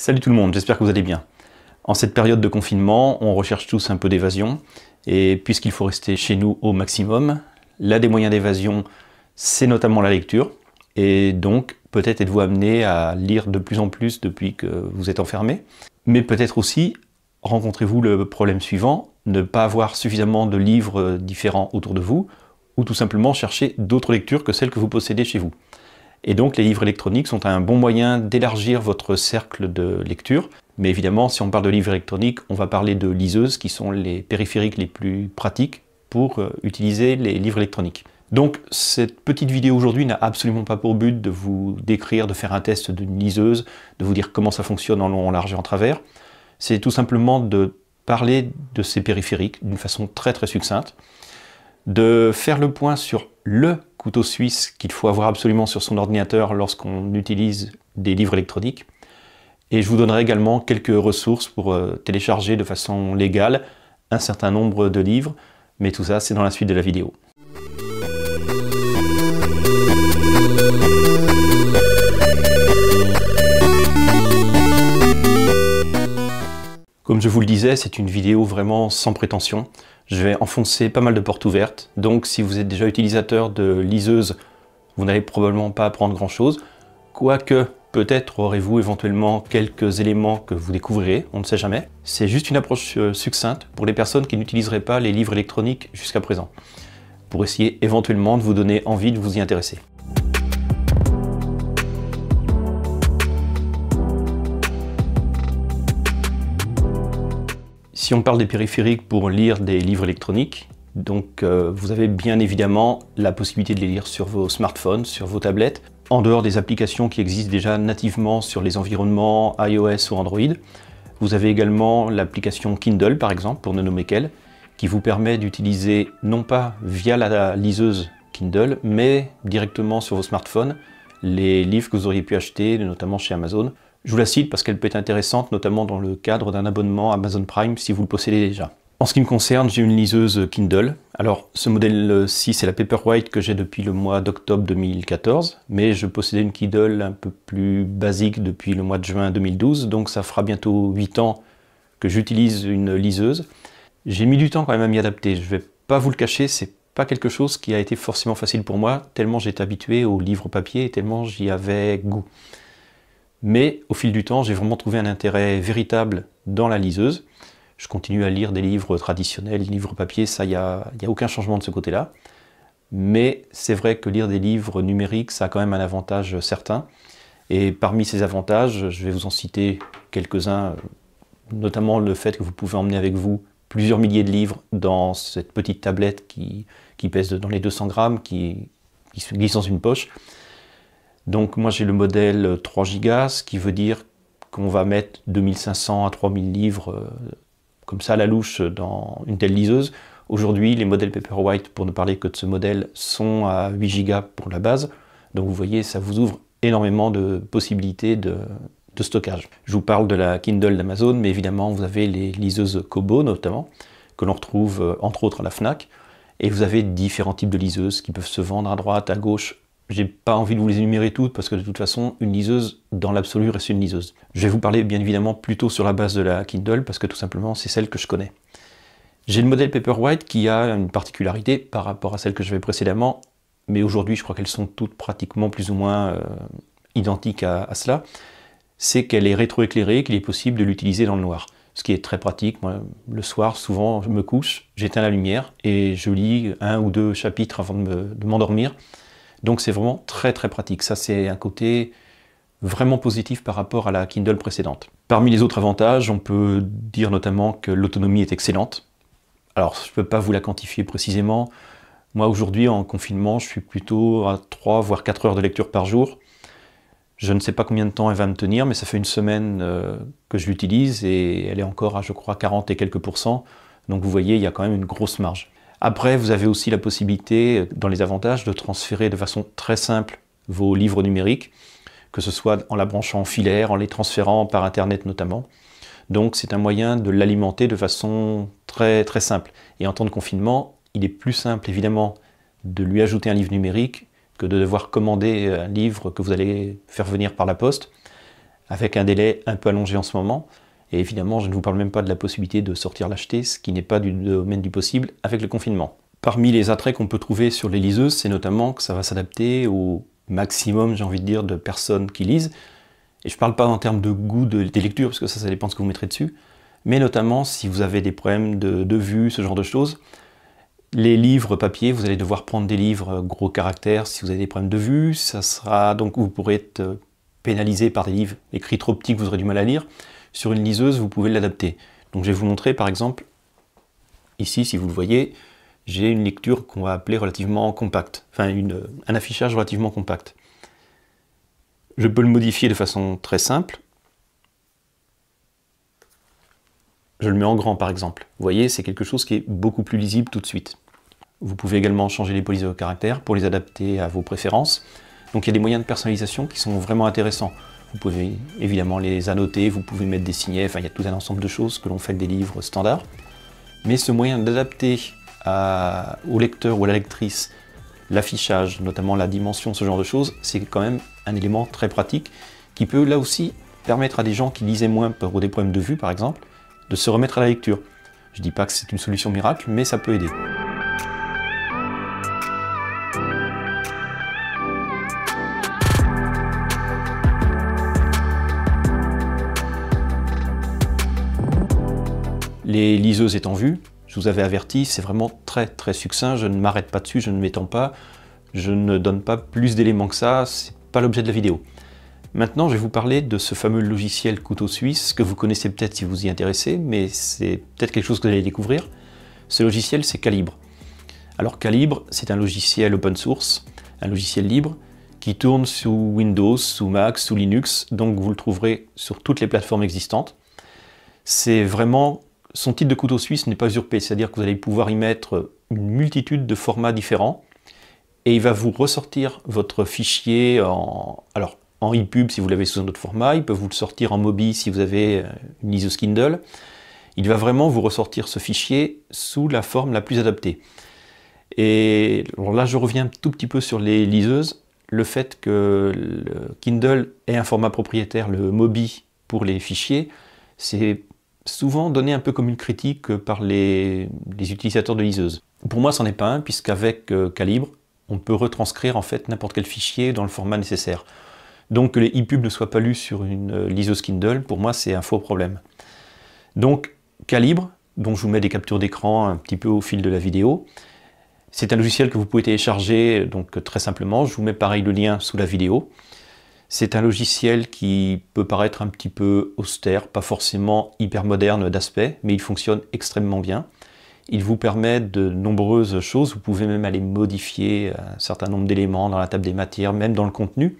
Salut tout le monde, j'espère que vous allez bien. En cette période de confinement, on recherche tous un peu d'évasion, et puisqu'il faut rester chez nous au maximum, l'un des moyens d'évasion, c'est notamment la lecture, et donc peut-être êtes-vous amené à lire de plus en plus depuis que vous êtes enfermé, mais peut-être aussi rencontrez-vous le problème suivant, ne pas avoir suffisamment de livres différents autour de vous, ou tout simplement chercher d'autres lectures que celles que vous possédez chez vous. Et donc les livres électroniques sont un bon moyen d'élargir votre cercle de lecture. Mais évidemment, si on parle de livres électroniques, on va parler de liseuses qui sont les périphériques les plus pratiques pour euh, utiliser les livres électroniques. Donc cette petite vidéo aujourd'hui n'a absolument pas pour but de vous décrire, de faire un test d'une liseuse, de vous dire comment ça fonctionne en long, en large et en travers. C'est tout simplement de parler de ces périphériques d'une façon très très succincte, de faire le point sur le couteau suisse qu'il faut avoir absolument sur son ordinateur lorsqu'on utilise des livres électroniques. Et je vous donnerai également quelques ressources pour euh, télécharger de façon légale un certain nombre de livres, mais tout ça c'est dans la suite de la vidéo. Comme je vous le disais, c'est une vidéo vraiment sans prétention. Je vais enfoncer pas mal de portes ouvertes, donc si vous êtes déjà utilisateur de liseuse, vous n'allez probablement pas apprendre grand-chose, quoique peut-être aurez-vous éventuellement quelques éléments que vous découvrirez, on ne sait jamais. C'est juste une approche euh, succincte pour les personnes qui n'utiliseraient pas les livres électroniques jusqu'à présent, pour essayer éventuellement de vous donner envie de vous y intéresser. Si on parle des périphériques pour lire des livres électroniques, donc euh, vous avez bien évidemment la possibilité de les lire sur vos smartphones, sur vos tablettes, en dehors des applications qui existent déjà nativement sur les environnements iOS ou Android. Vous avez également l'application Kindle par exemple, pour ne nommer qu'elle, qui vous permet d'utiliser non pas via la liseuse Kindle, mais directement sur vos smartphones les livres que vous auriez pu acheter, notamment chez Amazon, je vous la cite parce qu'elle peut être intéressante, notamment dans le cadre d'un abonnement Amazon Prime si vous le possédez déjà. En ce qui me concerne, j'ai une liseuse Kindle. Alors, ce modèle-ci, c'est la Paperwhite que j'ai depuis le mois d'octobre 2014, mais je possédais une Kindle un peu plus basique depuis le mois de juin 2012, donc ça fera bientôt 8 ans que j'utilise une liseuse. J'ai mis du temps quand même à m'y adapter, je vais pas vous le cacher, c'est pas quelque chose qui a été forcément facile pour moi, tellement j'étais habitué aux livres papier et tellement j'y avais goût. Mais au fil du temps, j'ai vraiment trouvé un intérêt véritable dans la liseuse. Je continue à lire des livres traditionnels, des livres papier, ça, il n'y a, y a aucun changement de ce côté-là. Mais c'est vrai que lire des livres numériques, ça a quand même un avantage certain. Et parmi ces avantages, je vais vous en citer quelques-uns, notamment le fait que vous pouvez emmener avec vous plusieurs milliers de livres dans cette petite tablette qui, pèse dans les 200 grammes, qui, qui se glisse dans une poche. Donc moi j'ai le modèle 3 euh, Go, ce qui veut dire qu'on va mettre 2500 à 3000 livres euh, comme ça à la louche euh, dans une telle liseuse. Aujourd'hui, les modèles Paperwhite, pour ne parler que de ce modèle, sont à 8 Go pour la base. Donc vous voyez, ça vous ouvre énormément de possibilités de, de stockage. Je vous parle de la Kindle d'Amazon, mais évidemment vous avez les liseuses Kobo notamment, que l'on retrouve entre autres à la FNAC, et vous avez différents types de liseuses qui peuvent se vendre à droite, à gauche, j'ai pas envie de vous les énumérer toutes parce que de toute façon, une liseuse dans l'absolu reste une liseuse. Je vais vous parler bien évidemment plutôt sur la base de la Kindle parce que tout simplement c'est celle que je connais. J'ai le modèle Paperwhite qui a une particularité par rapport à celle que j'avais précédemment, mais aujourd'hui je crois qu'elles sont toutes pratiquement plus ou moins euh, identiques à, cela. C'est qu'elle est rétroéclairée, qu'il est possible de l'utiliser dans le noir ce qui est très pratique. le soir, souvent, je me couche, j'éteins la lumière et je lis un ou deux chapitres avant de m'endormir. Donc c'est vraiment très très pratique. Ça c'est un côté vraiment positif par rapport à la Kindle précédente. Parmi les autres avantages, on peut dire notamment que l'autonomie est excellente. Alors je ne peux pas vous la quantifier précisément. Moi aujourd'hui en confinement, je suis plutôt à 3 voire 4 heures de lecture par jour. Je ne sais pas combien de temps elle va me tenir, mais ça fait une semaine euh, que je l'utilise et elle est encore à, je crois, 40 et quelques pourcents. Donc vous voyez, il y a quand même une grosse marge. Après, vous avez aussi la possibilité, euh, dans les avantages, de transférer de façon très simple vos livres numériques, que ce soit en la branchant en filaire, en les transférant par Internet notamment. Donc c'est un moyen de l'alimenter de façon très très simple. Et en temps de confinement, il est plus simple évidemment de lui ajouter un livre numérique que de devoir commander euh, un livre que vous allez faire venir par la poste, avec un délai un peu allongé en ce moment. Et évidemment, je ne vous parle même pas de la possibilité de sortir l'acheter, ce qui n'est pas du domaine du possible avec le confinement. Parmi les attraits qu'on peut trouver sur les liseuses, c'est notamment que ça va s'adapter au maximum, j'ai envie de dire, de personnes qui lisent. Et je ne parle pas en termes de goût des lectures, parce que ça, ça dépend de ce que vous mettrez dessus. Mais notamment, si vous avez des problèmes de, vue, ce genre de choses, les livres papier, vous allez devoir prendre des livres gros caractères si vous avez des problèmes de vue. Ça sera donc vous pourrez être pénalisé par des livres écrits trop petits que vous aurez du mal à lire sur une liseuse, vous pouvez l'adapter. Donc je vais vous montrer par exemple, ici si vous le voyez, j'ai une lecture qu'on va appeler relativement compacte, enfin un affichage relativement compact. Je peux le modifier de façon très simple. Je le mets en grand par exemple. Vous voyez, c'est quelque chose qui est beaucoup plus lisible tout de suite. Vous pouvez également changer les polices de caractère pour les adapter à vos préférences. Donc il y a des moyens de personnalisation qui sont vraiment intéressants. Vous pouvez évidemment les annoter, vous pouvez mettre des signets, enfin il y a tout un ensemble de choses que l'on fait des livres standards. Mais ce moyen d'adapter au lecteur ou à la lectrice l'affichage, notamment la dimension, ce genre de choses, c'est quand même un élément très pratique qui peut là aussi permettre à des gens qui lisaient moins pour des problèmes de vue par exemple, de se remettre à la lecture. Je ne dis pas que c'est une solution miracle, mais ça peut aider. liseuse est en vue je vous avais averti, c'est vraiment très très succinct, je ne m'arrête pas dessus, je ne m'étends pas, je ne donne pas plus d'éléments que ça, c'est pas l'objet de la vidéo. Maintenant, je vais vous parler de ce fameux logiciel couteau suisse que vous connaissez peut-être si vous y intéressez, mais c'est peut-être quelque chose que vous allez découvrir. Ce logiciel, c'est Calibre. Alors Calibre, c'est un logiciel open source, un logiciel libre, qui tourne sous Windows, sous Mac, sous Linux, donc vous le trouverez sur toutes les plateformes existantes. C'est vraiment son titre de couteau suisse n'est pas usurpé, c'est-à-dire que vous allez pouvoir y mettre une multitude de formats différents et il va vous ressortir votre fichier en, alors, en EPUB si vous l'avez sous un autre format, il peut vous le sortir en MOBI si vous avez euh, une liseuse Kindle, Il va vraiment vous ressortir ce fichier sous la forme la plus adaptée. Et là, je reviens tout petit peu sur les liseuses. Le fait que Kindle ait un format propriétaire, le MOBI, pour les fichiers, c'est souvent donné un peu comme une critique euh, par les, utilisateurs de liseuse. Pour moi, ce n'en est pas un, puisqu'avec euh, Calibre, on peut retranscrire en fait n'importe quel fichier dans le format nécessaire. Donc que les e-pubs ne soient pas lus sur une euh, liseuse Kindle, pour moi, c'est un faux problème. Donc Calibre, dont je vous mets des captures d'écran un petit peu au fil de la vidéo, c'est un logiciel que vous pouvez télécharger donc très simplement. Je vous mets pareil le lien sous la vidéo. C'est un logiciel qui peut paraître un petit peu austère, pas forcément hyper moderne d'aspect, mais il fonctionne extrêmement bien. Il vous permet de nombreuses choses, vous pouvez même aller modifier un certain nombre d'éléments dans la table des matières, même dans le contenu.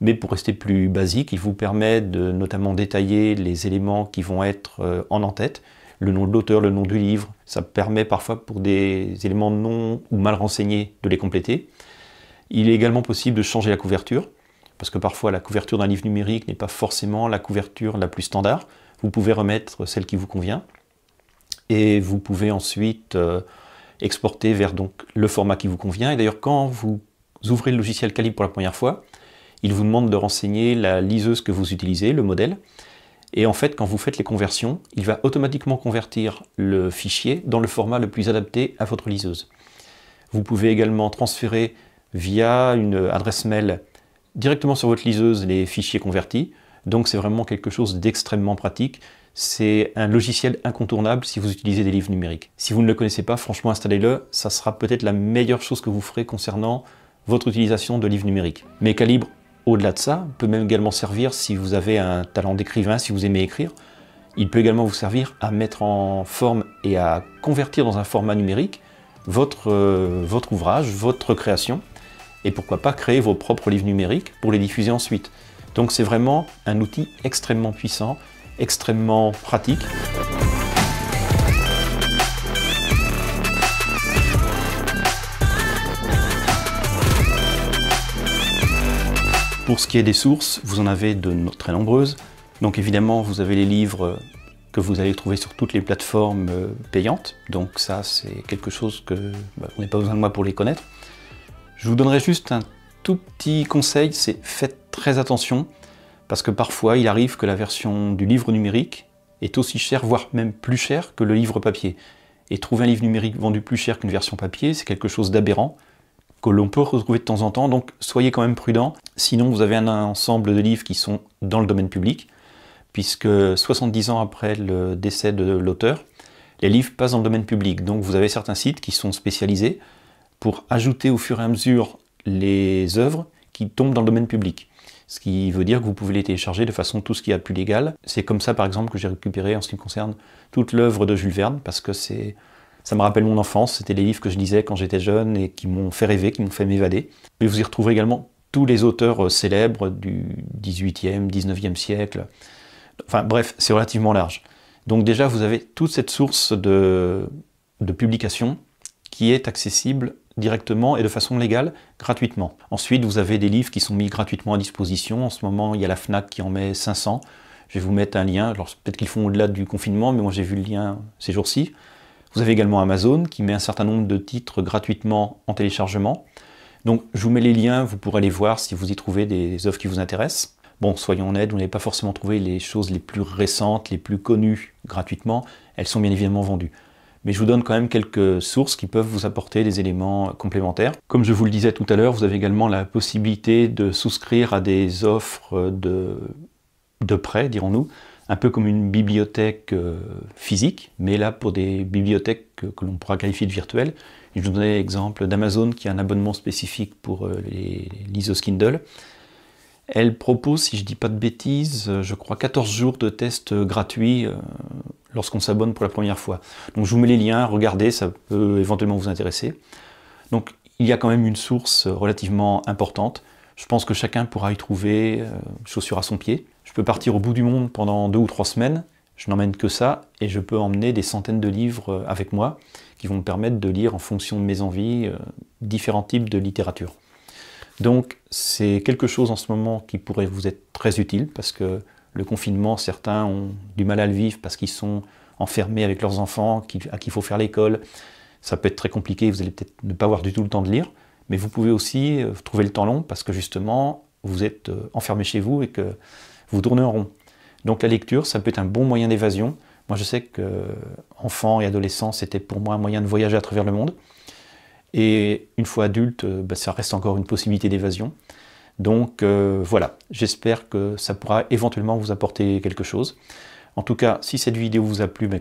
Mais pour rester plus basique, il vous permet de notamment détailler les éléments qui vont être euh, en en-tête, le nom de l'auteur, le nom du livre. Ça permet parfois pour des éléments non ou mal renseignés de les compléter. Il est également possible de changer la couverture parce que parfois la couverture d'un livre numérique n'est pas forcément la couverture la plus standard. Vous pouvez remettre celle qui vous convient et vous pouvez ensuite euh, exporter vers donc le format qui vous convient. Et d'ailleurs, quand vous ouvrez le logiciel Calibre pour la première fois, il vous demande de renseigner la liseuse que vous utilisez, le modèle. Et en fait, quand vous faites les conversions, il va automatiquement convertir le fichier dans le format le plus adapté à votre liseuse. Vous pouvez également transférer via une adresse mail directement sur votre liseuse les fichiers convertis. Donc c'est vraiment quelque chose d'extrêmement pratique. C'est un logiciel incontournable si vous utilisez des livres numériques. Si vous ne le connaissez pas, franchement installez-le. Ça sera peut-être la meilleure chose que vous ferez concernant votre utilisation de livres numériques. Mais Calibre, au-delà de ça, peut même également servir si vous avez un talent d'écrivain, si vous aimez écrire. Il peut également vous servir à mettre en forme et à convertir dans un format numérique votre, euh, votre ouvrage, votre création et pourquoi pas créer vos propres livres numériques pour les diffuser ensuite. Donc c'est vraiment un outil extrêmement puissant, extrêmement pratique. Pour ce qui est des sources, vous en avez de très nombreuses. Donc évidemment, vous avez les livres que vous allez trouver sur toutes les plateformes euh, payantes. Donc ça, c'est quelque chose que vous bah, n'avez pas besoin de moi pour les connaître. Je vous donnerai juste un tout petit conseil, c'est faites très attention, parce que parfois il arrive que la version du livre numérique est aussi chère, voire même plus chère que le livre papier. Et trouver un livre numérique vendu plus cher qu'une version papier, c'est quelque chose d'aberrant que l'on peut retrouver de temps en temps, donc soyez quand même prudent, sinon vous avez un ensemble de livres qui sont dans le domaine public, puisque 70 ans après le décès de l'auteur, les livres passent dans le domaine public. Donc vous avez certains sites qui sont spécialisés, pour ajouter au fur et à mesure les œuvres qui tombent dans le domaine public. Ce qui veut dire que vous pouvez les télécharger de façon tout ce qui a plus légal. C'est comme ça, par exemple, que j'ai récupéré, en ce qui me concerne, toute l'œuvre de Jules Verne, parce que c'est ça me rappelle mon enfance. C'était les livres que je lisais quand j'étais jeune et qui m'ont fait rêver, qui m'ont fait m'évader. Mais vous y retrouverez également tous les auteurs euh, célèbres du 18e, 19e siècle. Enfin bref, c'est relativement large. Donc déjà, vous avez toute cette source de, de publications qui est accessible directement et de façon légale, gratuitement. Ensuite, vous avez des livres qui sont mis gratuitement à disposition. En ce moment, il y a la FNAC qui en met 500. Je vais vous mettre un lien. Alors, peut-être qu'ils font au-delà du confinement, mais moi j'ai vu le lien ces jours-ci. Vous avez également Amazon qui met un certain nombre de titres gratuitement en téléchargement. Donc, je vous mets les liens, vous pourrez les voir si vous y trouvez des œuvres qui vous intéressent. Bon, soyons honnêtes, vous n'avez pas forcément trouvé les choses les plus récentes, les plus connues gratuitement. Elles sont bien évidemment vendues mais je vous donne quand même quelques sources qui peuvent vous apporter des éléments complémentaires. Comme je vous le disais tout à l'heure, vous avez également la possibilité de souscrire à des offres de, de prêt, dirons-nous, un peu comme une bibliothèque euh, physique, mais là pour des bibliothèques que, l'on pourra qualifier de virtuelles. Je vous donne l'exemple d'Amazon qui a un abonnement spécifique pour euh, les, l'ISO Kindle. Elle propose, si je ne dis pas de bêtises, euh, je crois 14 jours de tests gratuits lorsqu'on s'abonne pour la première fois. Donc je vous mets les liens, regardez, ça peut éventuellement vous intéresser. Donc il y a quand même une source relativement importante. Je pense que chacun pourra y trouver une euh, chaussure à son pied. Je peux partir au bout du monde pendant deux ou trois semaines, je n'emmène que ça, et je peux emmener des centaines de livres euh, avec moi qui vont me permettre de lire en fonction de mes envies euh, différents types de littérature. Donc c'est quelque chose en ce moment qui pourrait vous être très utile parce que le confinement, certains ont du mal à le vivre parce qu'ils sont enfermés avec leurs enfants, à qui il faut faire l'école. Ça peut être très compliqué, vous allez peut-être ne pas avoir du tout le temps de lire, mais vous pouvez aussi euh, trouver le temps long parce que justement, vous êtes euh, enfermé chez vous et que vous tournez en rond. Donc la lecture, ça peut être un bon moyen d'évasion. Moi, je sais que euh, enfant et adolescent, c'était pour moi un moyen de voyager à travers le monde. Et une fois adulte, bah, ça reste encore une possibilité d'évasion. Donc euh, voilà, j'espère que ça pourra éventuellement vous apporter quelque chose. En tout cas, si cette vidéo vous a plu, bah,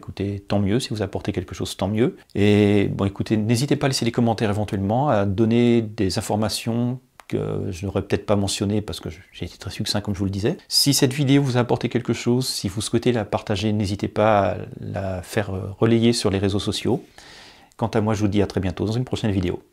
tant mieux. Si vous apportez quelque chose, tant mieux. Et bon, écoutez, n'hésitez pas à laisser des commentaires éventuellement, à donner des informations que je n'aurais peut-être pas mentionnées parce que j'ai été très succinct comme je vous le disais. Si cette vidéo vous a apporté quelque chose, si vous souhaitez la partager, n'hésitez pas à la faire euh, relayer sur les réseaux sociaux. Quant à moi, je vous dis à très bientôt dans une prochaine vidéo.